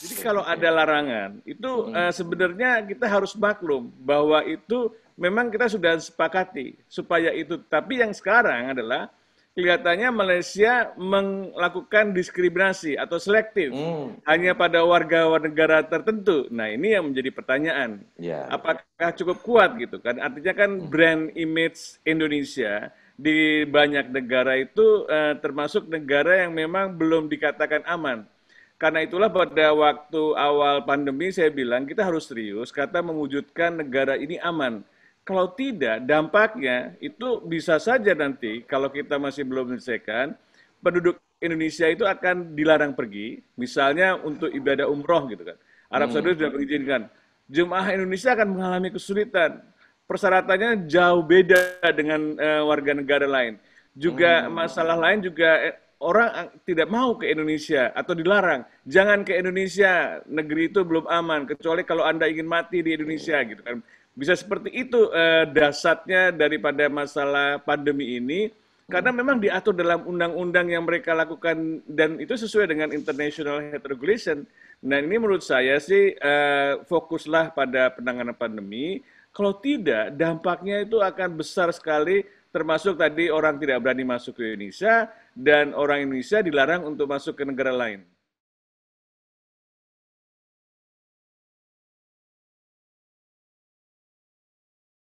Jadi kalau ada larangan, itu uh, sebenarnya kita harus maklum bahwa itu memang kita sudah sepakati supaya itu. Tapi yang sekarang adalah kelihatannya Malaysia melakukan diskriminasi atau selektif hmm. hanya pada warga negara tertentu. Nah ini yang menjadi pertanyaan, Ya. apakah cukup kuat gitu kan? Artinya kan hmm. brand image Indonesia di banyak negara itu uh, termasuk negara yang memang belum dikatakan aman. Karena itulah pada waktu awal pandemi saya bilang kita harus serius kata mewujudkan negara ini aman. Kalau tidak dampaknya itu bisa saja nanti kalau kita masih belum menyelesaikan penduduk Indonesia itu akan dilarang pergi, misalnya untuk ibadah umroh gitu kan. Arab hmm. Saudi sudah mengizinkan. Jemaah Indonesia akan mengalami kesulitan. Persyaratannya jauh beda dengan uh, warga negara lain. Juga hmm. masalah lain juga eh, orang tidak mau ke Indonesia atau dilarang. Jangan ke Indonesia, negeri itu belum aman, kecuali kalau Anda ingin mati di Indonesia gitu kan. Bisa seperti itu eh, dasarnya daripada masalah pandemi ini karena memang diatur dalam undang-undang yang mereka lakukan dan itu sesuai dengan international health regulation. Nah, ini menurut saya sih eh, fokuslah pada penanganan pandemi. Kalau tidak, dampaknya itu akan besar sekali termasuk tadi orang tidak berani masuk ke indonesia dan orang indonesia dilarang untuk masuk ke negara lain